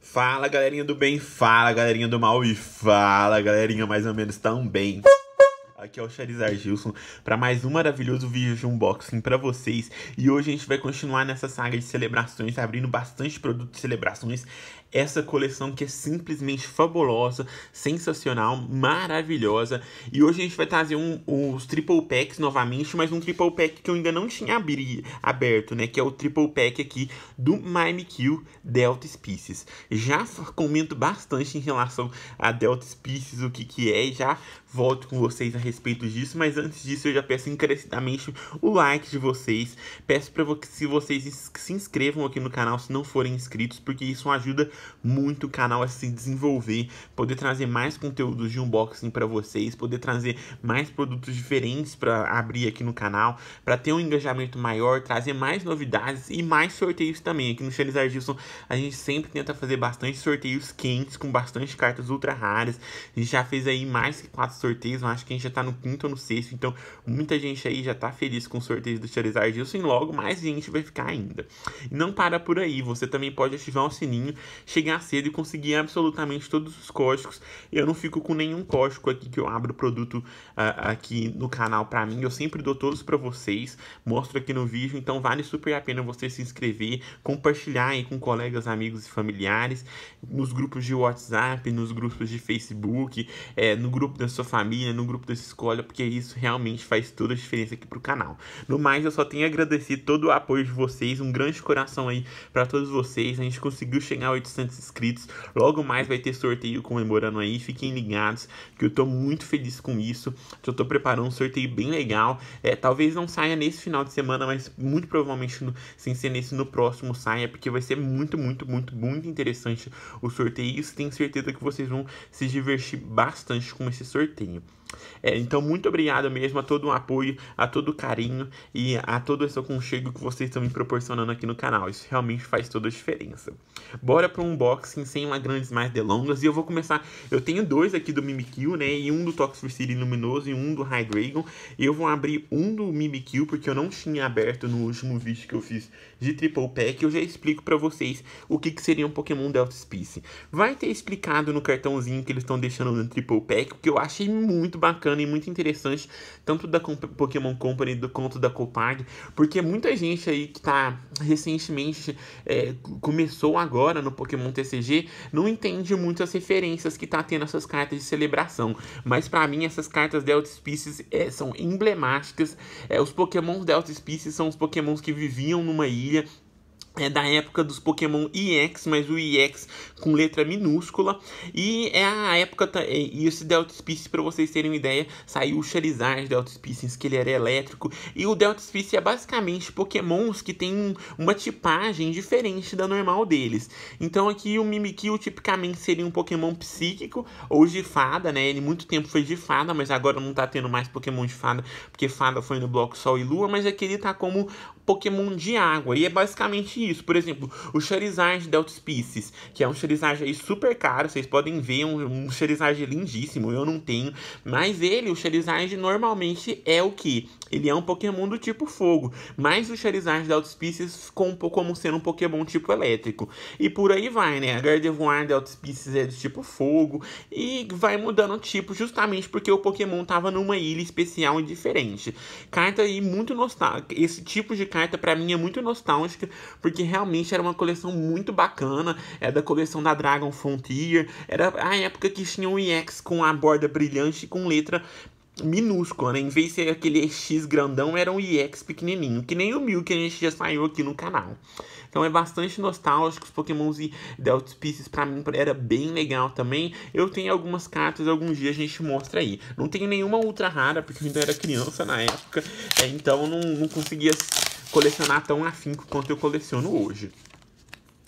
Fala galerinha do bem, fala galerinha do mal e fala galerinha mais ou menos também. Aqui é o Charizard Gilson para mais um maravilhoso vídeo de unboxing para vocês. E hoje a gente vai continuar nessa saga de celebrações, tá abrindo bastante produto de celebrações essa coleção que é simplesmente fabulosa, sensacional, maravilhosa. E hoje a gente vai trazer um, os triple packs novamente, mas um triple pack que eu ainda não tinha abri, aberto, né? Que é o triple pack aqui do Mime Kill Delta Species. Já comento bastante em relação a Delta Species, o que que é, e já volto com vocês a respeito disso, mas antes disso eu já peço encarecidamente o like de vocês. Peço para que se vocês se inscrevam aqui no canal se não forem inscritos, porque isso ajuda muito o canal a se desenvolver, poder trazer mais conteúdos de unboxing para vocês, poder trazer mais produtos diferentes para abrir aqui no canal, para ter um engajamento maior, trazer mais novidades e mais sorteios também. Aqui no Charizard Gilson a gente sempre tenta fazer bastante sorteios quentes com bastante cartas ultra raras. A gente já fez aí mais que quatro sorteios, acho que a gente já tá no quinto ou no sexto, então muita gente aí já tá feliz com o sorteios do Charizard Gilson e logo mais gente vai ficar ainda. E não para por aí, você também pode ativar o sininho chegar cedo e conseguir absolutamente todos os códigos. Eu não fico com nenhum código aqui que eu abro produto uh, aqui no canal para mim. Eu sempre dou todos para vocês, mostro aqui no vídeo. Então vale super a pena você se inscrever, compartilhar aí com colegas, amigos e familiares, nos grupos de WhatsApp, nos grupos de Facebook, é, no grupo da sua família, no grupo da sua escola, porque isso realmente faz toda a diferença aqui pro canal. No mais, eu só tenho a agradecer todo o apoio de vocês, um grande coração aí para todos vocês. A gente conseguiu chegar a 800 400 inscritos. Logo mais vai ter sorteio comemorando aí. Fiquem ligados que eu tô muito feliz com isso. Eu tô preparando um sorteio bem legal. É, talvez não saia nesse final de semana, mas muito provavelmente no, sem ser nesse no próximo saia, porque vai ser muito, muito, muito, muito interessante o sorteio. E tenho certeza que vocês vão se divertir bastante com esse sorteio. É, então, muito obrigado mesmo a todo o apoio, a todo o carinho e a todo esse aconchego que vocês estão me proporcionando aqui no canal. Isso realmente faz toda a diferença. Bora para um unboxing sem uma grandes mais delongas. E eu vou começar. Eu tenho dois aqui do Mimikyu, né? E um do Toxic City Luminoso e um do High Dragon. E eu vou abrir um do Mimikyu, porque eu não tinha aberto no último vídeo que eu fiz de Triple Pack. Eu já explico para vocês o que, que seria um Pokémon Delta Space. Vai ter explicado no cartãozinho que eles estão deixando no Triple Pack, porque eu achei muito muito bacana e muito interessante, tanto da Pokémon Company do, quanto da Copag, porque muita gente aí que tá recentemente, é, começou agora no Pokémon TCG, não entende muito as referências que tá tendo essas cartas de celebração, mas para mim essas cartas Delta Species é, são emblemáticas, é, os Pokémons Delta Species são os Pokémons que viviam numa ilha é da época dos Pokémon EX, mas o EX com letra minúscula. E é a época. É, e esse Delta Species, para vocês terem uma ideia, saiu o Charizard Delta Species, que ele era elétrico. E o Delta Species é basicamente Pokémons que tem uma tipagem diferente da normal deles. Então aqui o Mimikyu tipicamente seria um Pokémon psíquico ou de fada, né? Ele muito tempo foi de fada, mas agora não tá tendo mais Pokémon de fada, porque fada foi no bloco Sol e Lua. Mas aqui ele tá como Pokémon de água. E é basicamente isso. Por exemplo, o Charizard Delta Species, que é um Charizard aí super caro. Vocês podem ver, um, um Charizard lindíssimo, eu não tenho. Mas ele, o Charizard, normalmente é o que? Ele é um Pokémon do tipo fogo. Mas o Charizard Delta Species ficou um pouco como sendo um Pokémon tipo elétrico. E por aí vai, né? A Gardevoir Delta Species é do tipo fogo. E vai mudando o tipo justamente porque o Pokémon tava numa ilha especial e diferente. Carta aí muito nostálgica. Esse tipo de carta carta para mim é muito nostálgica, porque realmente era uma coleção muito bacana, é da coleção da Dragon Frontier, era a época que tinha um EX com a borda brilhante e com letra minúscula, né? Em vez de ser aquele X grandão, era um EX pequenininho, que nem o Mil que a gente já saiu aqui no canal. Então é bastante nostálgico, os Pokémons e Delta Species pra mim era bem legal também. Eu tenho algumas cartas, algum dia a gente mostra aí. Não tenho nenhuma ultra rara, porque eu ainda era criança na época, é, então não, não conseguia colecionar tão afinco quanto eu coleciono hoje.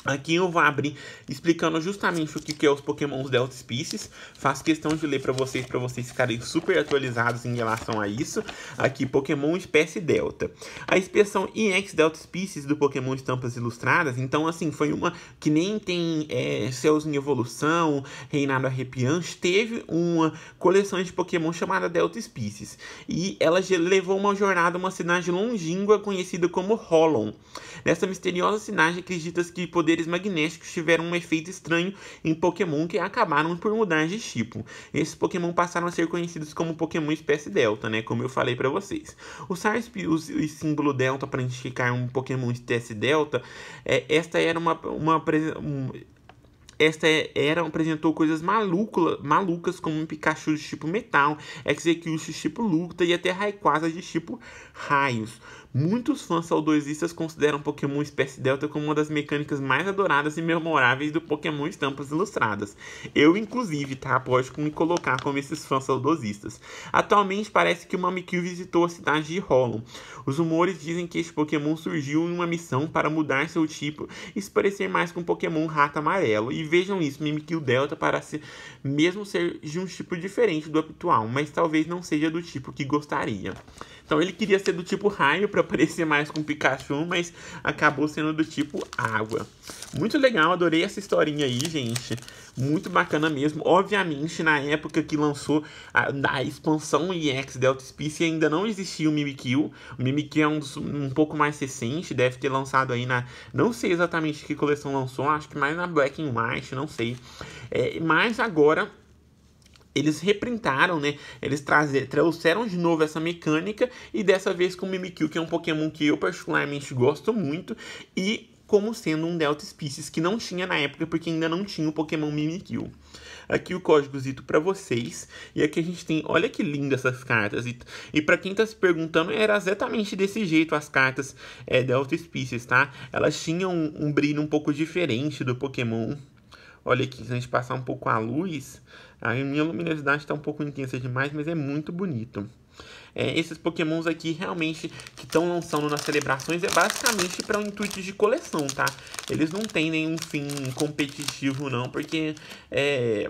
Aqui eu vou abrir explicando justamente o que, que é os Pokémon Delta Species. Faço questão de ler para vocês, para vocês ficarem super atualizados em relação a isso. Aqui, Pokémon Espécie Delta. A expressão EX Delta Species do Pokémon Estampas Ilustradas, então assim, foi uma que nem tem é, Céus em Evolução, Reinado Arrepiante, teve uma coleção de Pokémon chamada Delta Species. E ela levou uma jornada a uma cidade longínqua conhecida como Hollon. Nessa misteriosa cidade, acredita-se que poder poderes magnéticos tiveram um efeito estranho em Pokémon que acabaram por mudar de tipo. Esses Pokémon passaram a ser conhecidos como Pokémon espécie Delta, né? Como eu falei para vocês. O SARS-CoV o símbolo Delta para identificar um Pokémon de espécie Delta, é, esta era uma, uma esta era apresentou coisas malucula, malucas como um Pikachu de tipo metal, Execute de tipo luta e até Rayquaza de tipo raios. Muitos fãs saudosistas consideram Pokémon Espécie Delta como uma das mecânicas mais adoradas e memoráveis do Pokémon Estampas Ilustradas. Eu, inclusive, tá? Pode me colocar como esses fãs saudosistas. Atualmente, parece que o Mimikyu visitou a cidade de Hollow. Os rumores dizem que este Pokémon surgiu em uma missão para mudar seu tipo e se parecer mais com o Pokémon Rato Amarelo. E vejam isso, Mimikyu Delta parece mesmo ser de um tipo diferente do habitual, mas talvez não seja do tipo que gostaria. Então ele queria ser do tipo raio para parecer mais com Pikachu, mas acabou sendo do tipo água. Muito legal, adorei essa historinha aí, gente. Muito bacana mesmo. Obviamente, na época que lançou a, a expansão EX Delta Space ainda não existia o Mimikyu. O Mimikyu é um, um pouco mais recente, deve ter lançado aí na... Não sei exatamente que coleção lançou, acho que mais na Black and White, não sei. É, mas agora eles reprintaram, né? Eles trazer, trouxeram de novo essa mecânica e dessa vez com o Mimikyu, que é um Pokémon que eu particularmente gosto muito e como sendo um Delta Species que não tinha na época porque ainda não tinha o Pokémon Mimikyu. Aqui o código zito para vocês e aqui a gente tem, olha que linda essas cartas e, e para quem tá se perguntando era exatamente desse jeito as cartas é, Delta Species, tá? Elas tinham um, um brilho um pouco diferente do Pokémon. Olha aqui, se a gente passar um pouco a luz, a minha luminosidade está um pouco intensa demais, mas é muito bonito. É, esses pokémons aqui realmente que estão lançando nas celebrações é basicamente para um intuito de coleção, tá? Eles não têm nenhum fim competitivo não, porque é,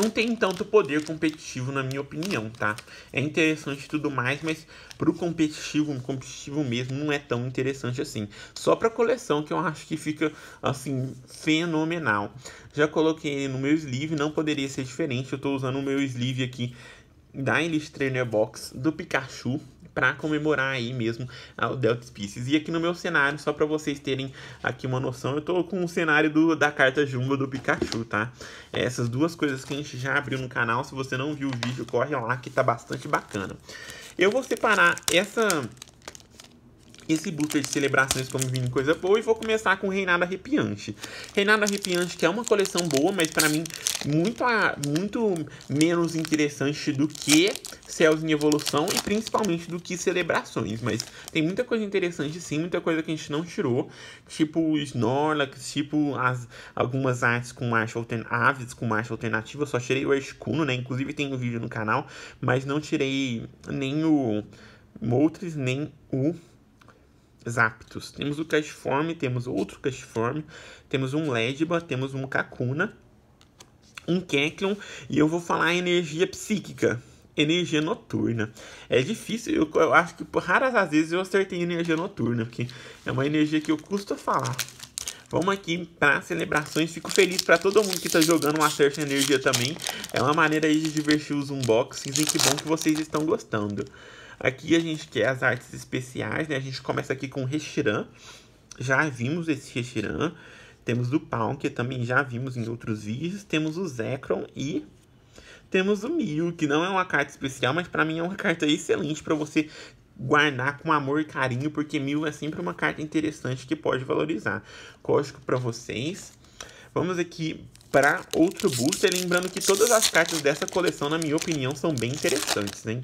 não tem tanto poder competitivo, na minha opinião, tá? É interessante tudo mais, mas pro competitivo, competitivo mesmo, não é tão interessante assim. Só pra coleção que eu acho que fica, assim, fenomenal. Já coloquei ele no meu sleeve, não poderia ser diferente. Eu tô usando o meu sleeve aqui da Elite Trainer Box do Pikachu, para comemorar aí mesmo o Delta Species. E aqui no meu cenário, só para vocês terem aqui uma noção, eu tô com o cenário do, da carta Jumbo do Pikachu, tá? Essas duas coisas que a gente já abriu no canal, se você não viu o vídeo, corre lá que tá bastante bacana. Eu vou separar essa esse booster de celebrações como vindo coisa boa e vou começar com Reinado Arrepiante. Reinado Arrepiante que é uma coleção boa, mas para mim muito, a, ah, muito menos interessante do que Céus em Evolução e principalmente do que Celebrações, mas tem muita coisa interessante sim, muita coisa que a gente não tirou, tipo Snorlax, tipo as, algumas artes com marcha aves com marcha alternativa, eu só tirei o Escuno, né, inclusive tem um vídeo no canal, mas não tirei nem o Moltres, nem o Zapdos. Temos o Cashform, temos outro Cashform, temos um Ledba, temos um Kakuna, um Keclion e eu vou falar energia psíquica. Energia noturna. É difícil, eu, eu acho que raras as vezes eu acertei energia noturna, porque é uma energia que eu custo falar. Vamos aqui para celebrações. Fico feliz para todo mundo que está jogando uma certa energia também. É uma maneira aí de divertir os unboxings e que bom que vocês estão gostando. Aqui a gente quer as artes especiais, né? A gente começa aqui com o Rechiran. Já vimos esse Rechiran. Temos o Pau, que também já vimos em outros vídeos. Temos o Zekron e temos o Mil, que não é uma carta especial, mas para mim é uma carta excelente para você guardar com amor e carinho, porque Mil é sempre uma carta interessante que pode valorizar. Código para vocês. Vamos aqui para outro booster, lembrando que todas as cartas dessa coleção, na minha opinião, são bem interessantes, Né?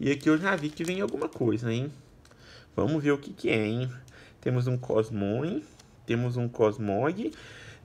E aqui eu já vi que vem alguma coisa, hein? Vamos ver o que que é, hein? Temos um Cosmon, temos um Cosmog,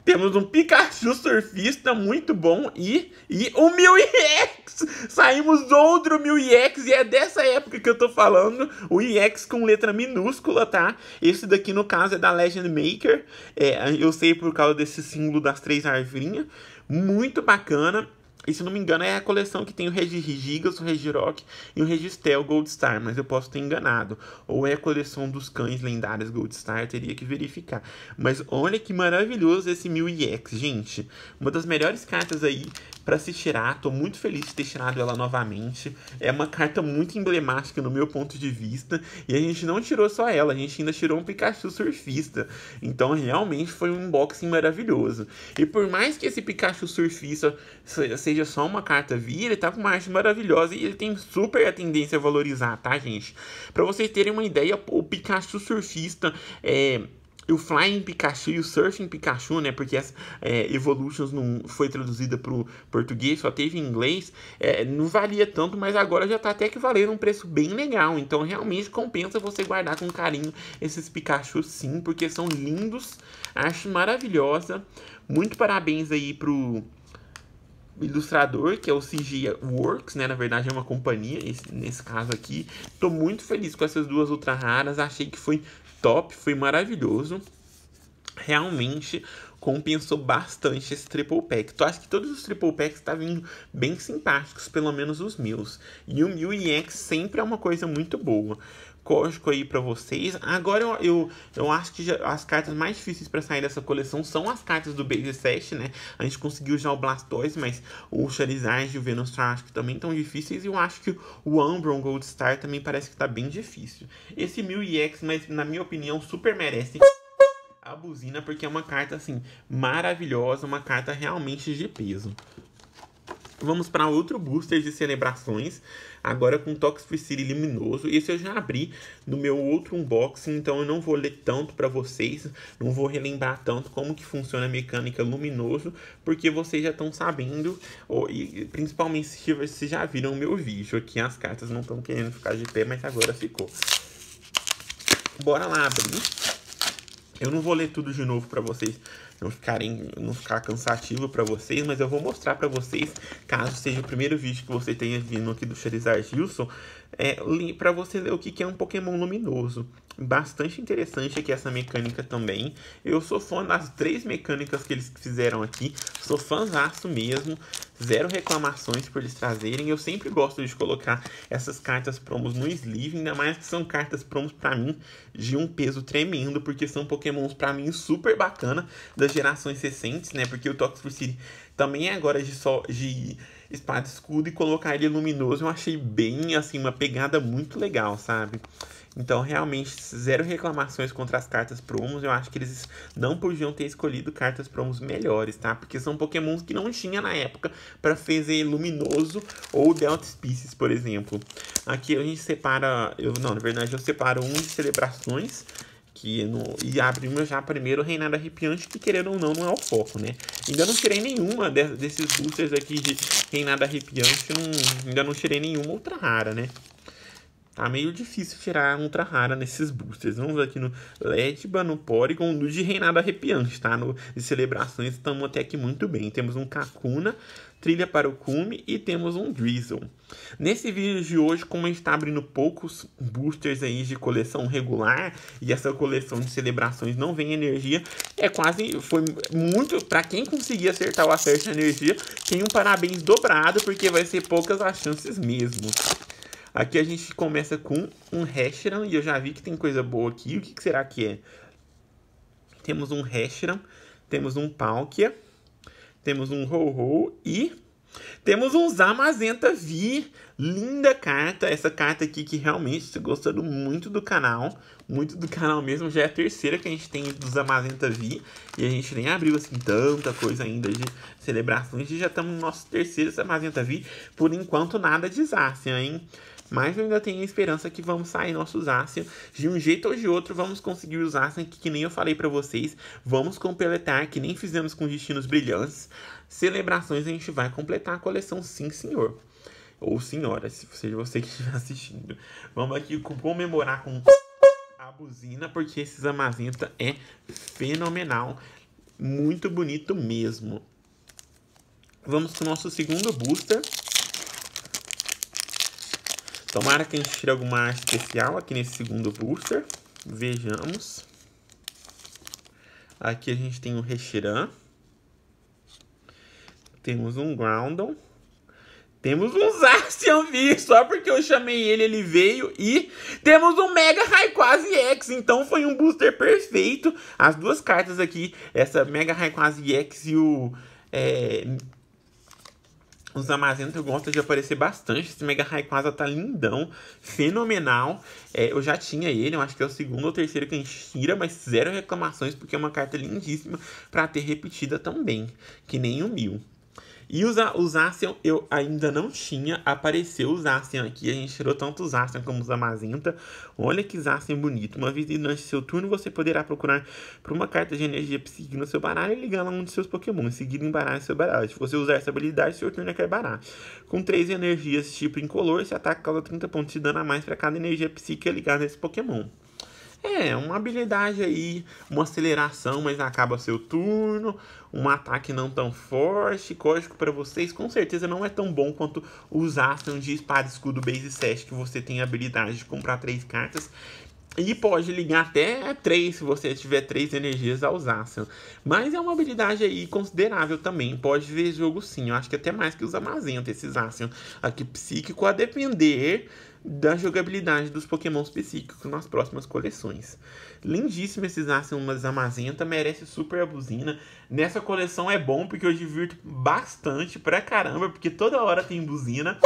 temos um Pikachu surfista muito bom e, e um 1000EX! Saímos outro 1000EX e é dessa época que eu tô falando, o EX com letra minúscula, tá? Esse daqui no caso é da Legend Maker, é, eu sei por causa desse símbolo das três arvinhas, muito bacana. E se não me engano, é a coleção que tem o Regigigas, o Regirock e o Registel Gold Star, mas eu posso ter enganado. Ou é a coleção dos cães lendários Gold Star, teria que verificar. Mas olha que maravilhoso esse 1000 EX, gente. Uma das melhores cartas aí para se tirar. Tô muito feliz de ter tirado ela novamente. É uma carta muito emblemática no meu ponto de vista. E a gente não tirou só ela, a gente ainda tirou um Pikachu surfista. Então realmente foi um unboxing maravilhoso. E por mais que esse Pikachu surfista seja só uma carta via, ele tá com uma arte maravilhosa e ele tem super a tendência a valorizar, tá, gente? Para vocês terem uma ideia, o Pikachu surfista é o Flying Pikachu e o Surfing Pikachu, né? Porque as é, Evolutions não foi traduzida para o português, só teve em inglês. É, não valia tanto, mas agora já está até que valendo um preço bem legal. Então realmente compensa você guardar com carinho esses Pikachu sim, porque são lindos. Acho maravilhosa. Muito parabéns aí pro ilustrador, que é o CG Works, né? Na verdade é uma companhia, esse, nesse caso aqui. Tô muito feliz com essas duas ultra raras, achei que foi top, foi maravilhoso. Realmente compensou bastante esse triple pack. Tu então, acha que todos os triple packs tá vindo bem simpáticos, pelo menos os meus. E o 1000 X sempre é uma coisa muito boa código aí para vocês. Agora eu, eu, eu acho que já, as cartas mais difíceis para sair dessa coleção são as cartas do Base 7, né? A gente conseguiu já o Blastoise, mas o Charizard e o Venusaur acho que também estão difíceis. E eu acho que o Umbron Gold Star também parece que tá bem difícil. Esse 1000EX, mas na minha opinião, super merece a buzina, porque é uma carta, assim, maravilhosa, uma carta realmente de peso. Vamos para outro booster de celebrações, agora com Toxtricity Luminoso. Esse eu já abri no meu outro unboxing, então eu não vou ler tanto para vocês, não vou relembrar tanto como que funciona a mecânica Luminoso, porque vocês já estão sabendo, ou, e, principalmente se vocês já viram o meu vídeo aqui, as cartas não estão querendo ficar de pé, mas agora ficou. Bora lá abrir. Eu não vou ler tudo de novo para vocês não ficarem, não ficar cansativo para vocês, mas eu vou mostrar para vocês, caso seja o primeiro vídeo que você tenha vindo aqui do Charizard Wilson, é, para você ler o que é um Pokémon luminoso. Bastante interessante aqui essa mecânica também. Eu sou fã das três mecânicas que eles fizeram aqui. Sou fãzaço mesmo. Zero reclamações por eles trazerem. Eu sempre gosto de colocar essas cartas promos no sleeve. Ainda mais que são cartas promos para mim de um peso tremendo. Porque são pokémons para mim super bacana das gerações recentes, né? Porque o Toxic City também é agora de só... De espada escudo e colocar ele luminoso, eu achei bem, assim, uma pegada muito legal, sabe? Então, realmente, zero reclamações contra as cartas promos. Eu acho que eles não podiam ter escolhido cartas promos melhores, tá? Porque são pokémons que não tinha na época para fazer Luminoso ou Delta Species, por exemplo. Aqui a gente separa... Eu, não, na verdade, eu separo um de celebrações que no, e abrimos já primeiro o Reinado Arrepiante, que querendo ou não, não é o foco, né? Ainda não tirei nenhuma de, desses boosters aqui de Reinado Arrepiante, não, ainda não tirei nenhuma outra rara, né? Tá meio difícil tirar a Ultra Rara nesses boosters. Vamos aqui no Ledba, no Porygon, no de Reinado Arrepiante, tá? No de Celebrações estamos até aqui muito bem. Temos um Kakuna, Trilha para o Cume e temos um Drizzle. Nesse vídeo de hoje, como a gente está abrindo poucos boosters aí de coleção regular e essa coleção de celebrações não vem energia, é quase, foi muito, para quem conseguir acertar o acerto de energia, tem um parabéns dobrado, porque vai ser poucas as chances mesmo. Aqui a gente começa com um Hashram, e eu já vi que tem coisa boa aqui. O que, que será que é? Temos um Hashram, temos um Palkia, temos um Ho-Ho e temos um Zamazenta Vi. Linda carta, essa carta aqui que realmente estou gostando muito do canal, muito do canal mesmo. Já é a terceira que a gente tem dos Zamazenta Vi e a gente nem abriu assim tanta coisa ainda de celebrações e já estamos no nosso terceiro Zamazenta Vi. Por enquanto, nada de desastre, hein? Mas eu ainda tenho a esperança que vamos sair nossos Zacian. De um jeito ou de outro, vamos conseguir os Zacian que, que nem eu falei para vocês. Vamos completar, que nem fizemos com destinos brilhantes. Celebrações a gente vai completar a coleção, sim, senhor. Ou senhora, se seja você que estiver assistindo. Vamos aqui comemorar com a buzina, porque esses Amazenta é fenomenal. Muito bonito mesmo. Vamos com o nosso segundo booster. Tomara que a gente tire alguma arte especial aqui nesse segundo booster. Vejamos. Aqui a gente tem o Reshiram. Temos um Groundon. Temos um Zacian V, só porque eu chamei ele, ele veio. E temos um Mega Raikwazi X, então foi um booster perfeito. As duas cartas aqui, essa Mega Raikwazi X e o é, o Zamazento gosta de aparecer bastante. Esse Mega Rayquaza tá lindão, fenomenal. É, eu já tinha ele, eu acho que é o segundo ou terceiro que a gente tira, mas zero reclamações, porque é uma carta lindíssima para ter repetida também, que nem o Mil. E os, os eu ainda não tinha. Apareceu os Ascian aqui. A gente tirou tanto os Ascian como os Amazenta. Olha que Asian bonito. Uma vez durante seu turno, você poderá procurar por uma carta de energia psíquica no seu baralho e ligá-la a um de seus Pokémon. Em seguida, embaralhe seu baralho. Se você usar essa habilidade, seu turno é baralho. Com três energias tipo incolor, esse ataque causa 30 pontos de dano a mais para cada energia psíquica ligada a esse Pokémon. É, uma habilidade aí, uma aceleração, mas acaba seu turno, um ataque não tão forte, código para vocês, com certeza não é tão bom quanto os Aston de espada escudo base 7, que você tem a habilidade de comprar três cartas e pode ligar até 3 se você tiver 3 energias aos Zacian. Mas é uma habilidade aí considerável também. Pode ver jogo sim. Eu acho que até mais que os Amazenta, esses Zacian aqui psíquico, a depender da jogabilidade dos Pokémon específicos nas próximas coleções. Lindíssimo esses Assumas Amazenta, merece super a buzina. Nessa coleção é bom porque eu divirto bastante pra caramba, porque toda hora tem buzina.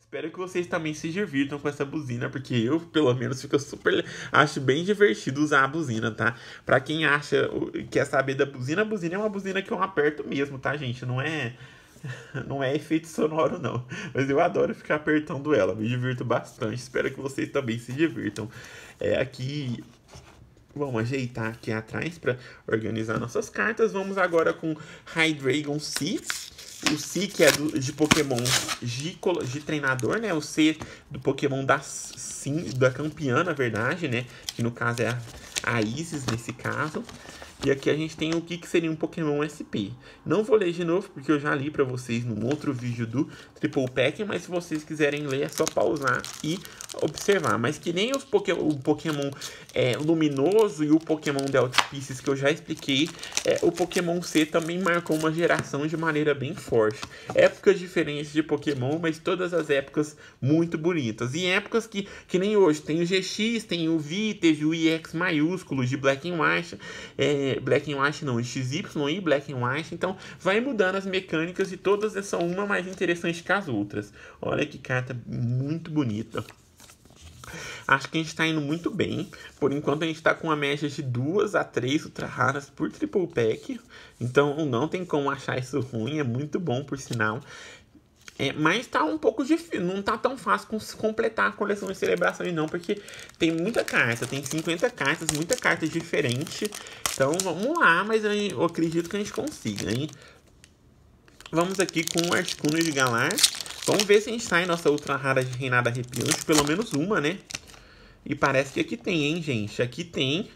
Espero que vocês também se divirtam com essa buzina, porque eu, pelo menos, fico super. Acho bem divertido usar a buzina, tá? Pra quem acha, quer saber da buzina, a buzina é uma buzina que eu aperto mesmo, tá, gente? Não é não é efeito sonoro, não. Mas eu adoro ficar apertando ela, me divirto bastante. Espero que vocês também se divirtam. É aqui. Vamos ajeitar aqui atrás para organizar nossas cartas. Vamos agora com Hydreigon C. O C que é do, de Pokémon de, de treinador, né? O C do Pokémon da, sim, da campeã, na verdade, né? Que no caso é a, a Isis, nesse caso. E aqui a gente tem o que, que seria um Pokémon SP. Não vou ler de novo, porque eu já li para vocês num outro vídeo do triple pack, mas se vocês quiserem ler é só pausar e observar. Mas que nem os poké o Pokémon é, Luminoso e o Pokémon Delta Species que eu já expliquei, é, o Pokémon C também marcou uma geração de maneira bem forte. Épocas diferentes de Pokémon, mas todas as épocas muito bonitas. E épocas que, que nem hoje, tem o GX, tem o V, teve o EX maiúsculo de Black and White, é, Black and White não, XY e Black and White. Então vai mudando as mecânicas e todas são uma mais interessante com as outras. Olha que carta muito bonita. Acho que a gente está indo muito bem. Por enquanto, a gente está com uma média de duas a três ultra raras por triple pack. Então, não tem como achar isso ruim. É muito bom, por sinal. É, mas tá um pouco difícil, não tá tão fácil completar a coleção de celebrações não, porque tem muita carta, tem 50 cartas, muita carta diferente. Então vamos lá, mas eu acredito que a gente consiga, hein? vamos aqui com o Articuno de Galar. Vamos ver se a gente sai nossa ultra rara de Reinada Arrepiante, pelo menos uma, né? E parece que aqui tem, hein, gente? Aqui tem.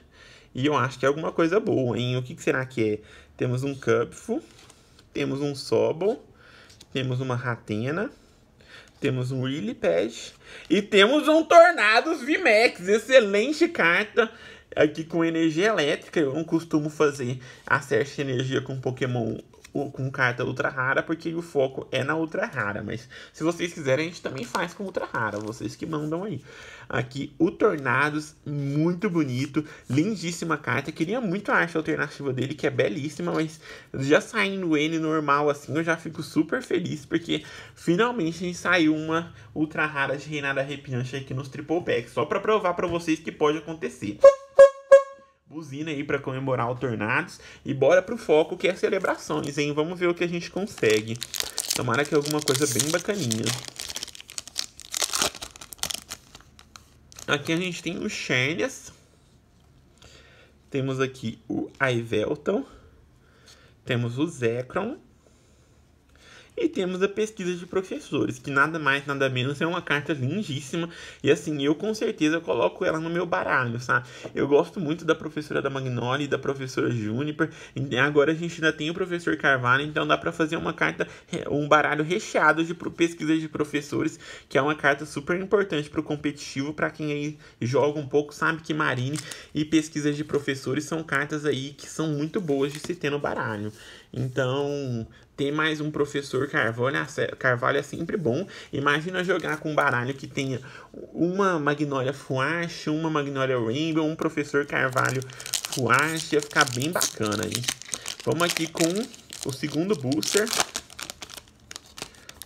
E eu acho que é alguma coisa boa, hein? O que, que será que é? Temos um Cupfo, temos um Sobol, temos uma Ratena, temos um Lilipad e temos um Tornados VMAX. Excelente carta aqui com energia elétrica. Eu não costumo fazer a certa energia com Pokémon com carta ultra rara, porque o foco é na ultra rara. Mas se vocês quiserem, a gente também faz com ultra rara. Vocês que mandam aí. Aqui, o Tornados, muito bonito. Lindíssima carta. Queria muito a arte alternativa dele, que é belíssima, mas já saindo n normal assim, eu já fico super feliz, porque finalmente a gente saiu uma ultra rara de Reinada Arrepiante aqui nos Triple Packs. Só pra provar pra vocês que pode acontecer. Buzina aí para comemorar o Tornados e bora pro foco que é celebrações, hein? Vamos ver o que a gente consegue. Tomara que é alguma coisa bem bacaninha. Aqui a gente tem o Xerneas. Temos aqui o Ivelton. Temos o Zecron. E temos a pesquisa de professores, que nada mais, nada menos é uma carta lindíssima. E assim, eu com certeza coloco ela no meu baralho, sabe? Eu gosto muito da professora da Magnolia e da professora Juniper. E agora a gente ainda tem o professor Carvalho, então dá para fazer uma carta, um baralho recheado de pesquisa de professores, que é uma carta super importante para o competitivo, para quem aí joga um pouco, sabe que Marine e pesquisa de professores são cartas aí que são muito boas de se ter no baralho. Então, ter mais um professor Carvalho, é Carvalho é sempre bom. Imagina jogar com um baralho que tenha uma Magnólia Fuache, uma Magnólia Rainbow, um professor Carvalho Fuache. Ia ficar bem bacana aí. Vamos aqui com o segundo booster.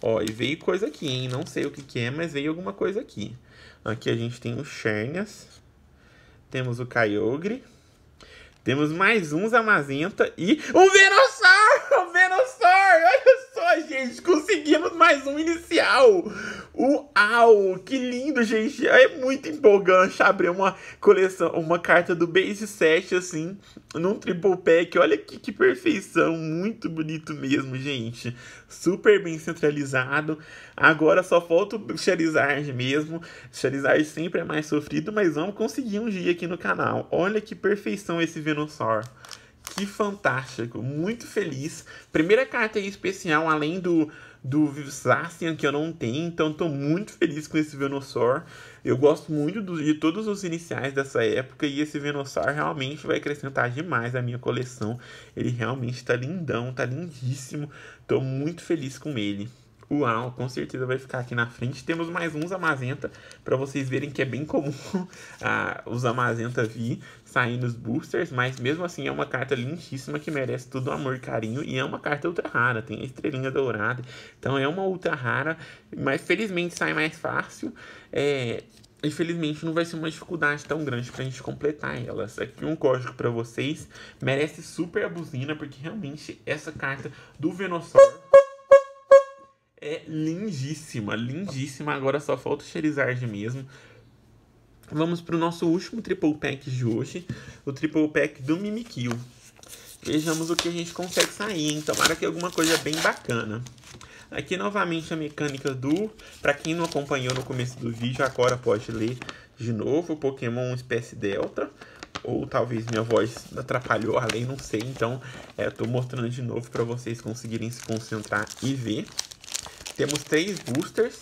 Ó, e veio coisa aqui, hein? Não sei o que, que é, mas veio alguma coisa aqui. Aqui a gente tem o Chernias. Temos o Kyogre. Temos mais uns Amazenta e um Venossauro! gente! Conseguimos mais um inicial! Uau! Que lindo, gente! É muito empolgante abrir uma coleção, uma carta do base 7, assim, num triple pack. Olha que, que perfeição! Muito bonito mesmo, gente! Super bem centralizado. Agora só falta o Charizard mesmo. Charizard sempre é mais sofrido, mas vamos conseguir um dia aqui no canal. Olha que perfeição esse Venusaur! Que fantástico, muito feliz. Primeira carta aí especial, além do, do Vivacian, que eu não tenho, então estou muito feliz com esse Venusaur. Eu gosto muito do, de todos os iniciais dessa época e esse Venusaur realmente vai acrescentar demais à minha coleção. Ele realmente está lindão, está lindíssimo, estou muito feliz com ele. Uau, com certeza vai ficar aqui na frente. Temos mais uns Amazenta para vocês verem que é bem comum ah, os Amazenta vir sair nos boosters, mas mesmo assim é uma carta lindíssima que merece todo o amor e carinho e é uma carta ultra rara, tem a estrelinha dourada, então é uma ultra rara, mas felizmente sai mais fácil. É, infelizmente não vai ser uma dificuldade tão grande pra gente completar elas. Aqui um código para vocês, merece super a buzina, porque realmente essa carta do Venossauro é lindíssima, lindíssima. Agora só falta o Charizard mesmo. Vamos para o nosso último Triple Pack de hoje, o Triple Pack do Mimikyu. Vejamos o que a gente consegue sair, hein? Tomara que alguma coisa bem bacana. Aqui novamente a mecânica do... Para quem não acompanhou no começo do vídeo, agora pode ler de novo. Pokémon Espécie Delta. Ou talvez minha voz atrapalhou além não sei. Então, é, eu estou mostrando de novo para vocês conseguirem se concentrar e ver. Temos três boosters.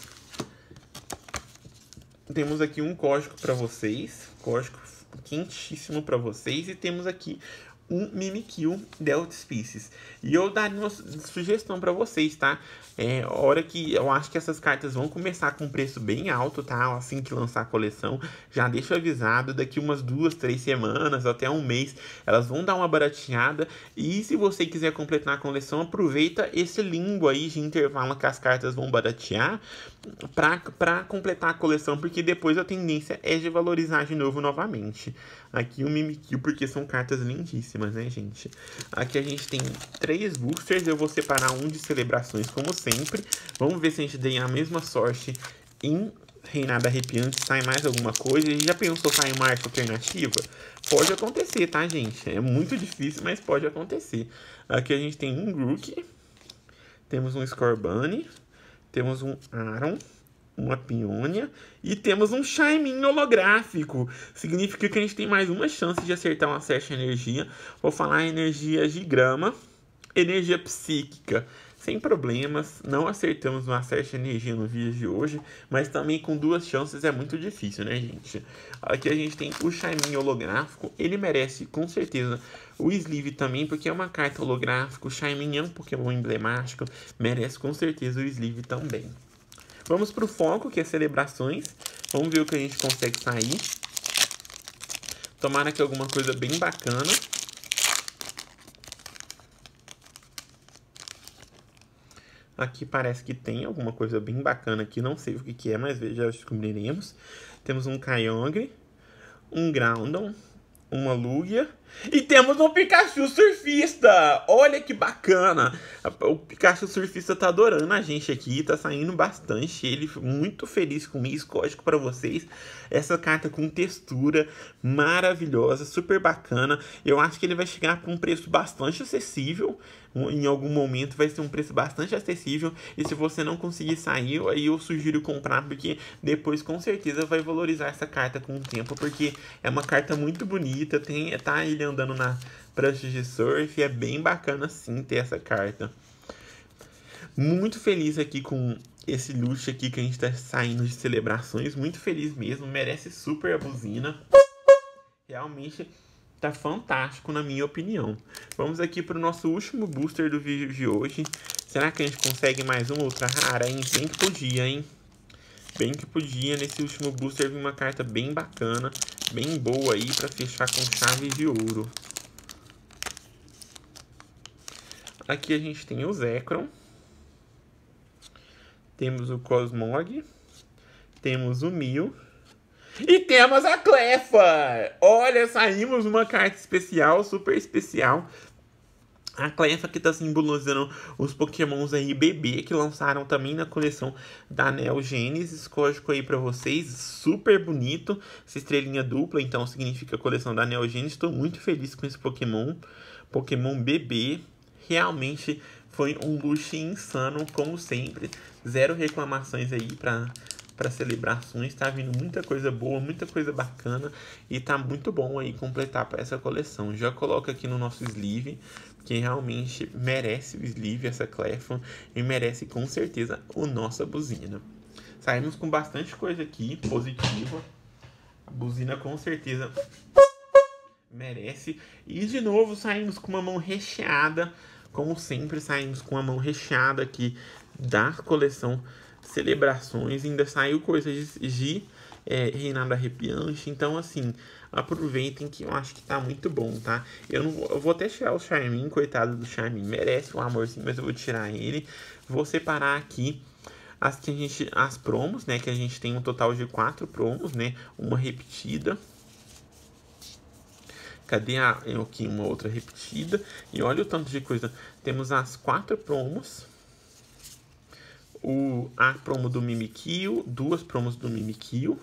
Temos aqui um código para vocês, código quentíssimo para vocês e temos aqui um Mimikyu de delta Species. E eu daria uma sugestão para vocês, tá? É hora que eu acho que essas cartas vão começar com um preço bem alto, tá? Assim que lançar a coleção, já deixo avisado, daqui umas duas, três semanas, até um mês, elas vão dar uma barateada. E se você quiser completar a coleção, aproveita esse limbo aí de intervalo que as cartas vão baratear para completar a coleção, porque depois a tendência é de valorizar de novo novamente. Aqui o Mimikyu, porque são cartas lindíssimas, né, gente? Aqui a gente tem três boosters, eu vou separar um de celebrações, como sempre. Vamos ver se a gente tem a mesma sorte em Reinado Arrepiante, sai mais alguma coisa. A gente já pensou sair uma arte alternativa? Pode acontecer, tá, gente? É muito difícil, mas pode acontecer. Aqui a gente tem um Grook, temos um Scorbunny, temos um Aron, uma Piônia e temos um Shaimin holográfico. Significa que a gente tem mais uma chance de acertar uma certa energia. Vou falar energias de grama, energia psíquica. Sem problemas, não acertamos uma certa energia no vídeo de hoje, mas também com duas chances é muito difícil, né, gente? Aqui a gente tem o Shaimin holográfico, ele merece com certeza o Sleeve também, porque é uma carta holográfica, o Shaimin é um Pokémon emblemático, merece com certeza o Sleeve também. Vamos pro foco, que é celebrações. Vamos ver o que a gente consegue sair. Tomara que alguma coisa bem bacana. Aqui parece que tem alguma coisa bem bacana aqui, não sei o que, que é, mas já descobriremos. Temos um Kyogre, um Groundon, uma Lugia e temos um Pikachu surfista! Olha que bacana! O Pikachu surfista tá adorando a gente aqui, tá saindo bastante. Ele muito feliz com isso. Código para vocês. Essa carta com textura maravilhosa, super bacana. Eu acho que ele vai chegar com um preço bastante acessível. Em algum momento vai ser um preço bastante acessível. E se você não conseguir sair, aí eu sugiro comprar, porque depois com certeza vai valorizar essa carta com o tempo, porque é uma carta muito bonita, tem, tá? Ele ele andando na prancha de surf. É bem bacana sim ter essa carta. Muito feliz aqui com esse luxo aqui que a gente tá saindo de celebrações. Muito feliz mesmo. Merece super a buzina. Realmente tá fantástico na minha opinião. Vamos aqui pro nosso último booster do vídeo de hoje. Será que a gente consegue mais uma outra rara, hein? Bem que podia, hein? Bem que podia. Nesse último booster vi uma carta bem bacana bem boa aí para fechar com chave de ouro. Aqui a gente tem o Zekrom. Temos o Cosmog. Temos o Mil. E temos a Clefa! Olha, saímos uma carta especial, super especial. A Clefa que está simbolizando os pokémons aí bebê que lançaram também na coleção da Neo Genesis. Código aí para vocês, super bonito. Essa estrelinha dupla, então significa coleção da Neo Genesis. Estou muito feliz com esse pokémon. Pokémon bebê, realmente foi um luxo insano, como sempre. Zero reclamações aí para para celebrações, tá vindo muita coisa boa, muita coisa bacana e tá muito bom aí completar essa coleção. Já coloca aqui no nosso sleeve que realmente merece o Sleeve, essa Clefon, e merece com certeza o nossa buzina. Saímos com bastante coisa aqui, positiva. A buzina com certeza merece. E de novo saímos com uma mão recheada, como sempre saímos com a mão recheada aqui da coleção Celebrações. Ainda saiu coisas de, de é, Reinado Arrepiante, então assim aproveitem que eu acho que tá muito bom, tá? Eu, não, eu vou até tirar o Charmin, coitado do Charmin, merece um amorzinho, mas eu vou tirar ele. Vou separar aqui as que a gente as promos, né, que a gente tem um total de quatro promos, né, uma repetida. Cadê a, aqui uma outra repetida? E olha o tanto de coisa. Temos as quatro promos. O, a promo do Mimikyu, duas promos do Mimikyu.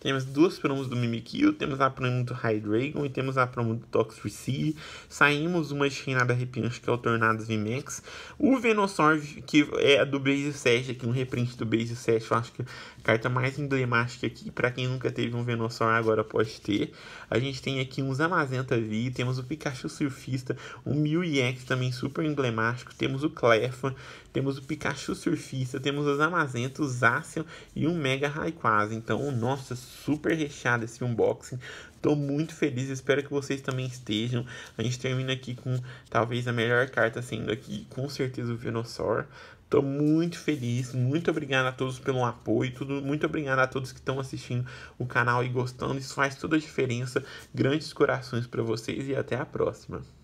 Temos duas promos do Mimikyu, temos a promo do Hydreigon e temos a promo do toxic Toxtricity. Saímos uma esquinada arrepiante que é o V-Max. O Venossaur, que é do Base 7, aqui um reprint do Base 7, eu acho que é a carta mais emblemática aqui. Para quem nunca teve um Venossaur, agora pode ter. A gente tem aqui uns Amazenta V, temos o Pikachu Surfista, o Mew EX também super emblemático, temos o Cleffa, temos o Pikachu Surfista, temos os Amazentos, Zacian e um Mega Rayquaza. Então, nossa, super recheado esse unboxing. Estou muito feliz, espero que vocês também estejam. A gente termina aqui com talvez a melhor carta sendo aqui, com certeza o Venossaur. Estou muito feliz, muito obrigado a todos pelo apoio, tudo, muito obrigado a todos que estão assistindo o canal e gostando. Isso faz toda a diferença. Grandes corações para vocês e até a próxima.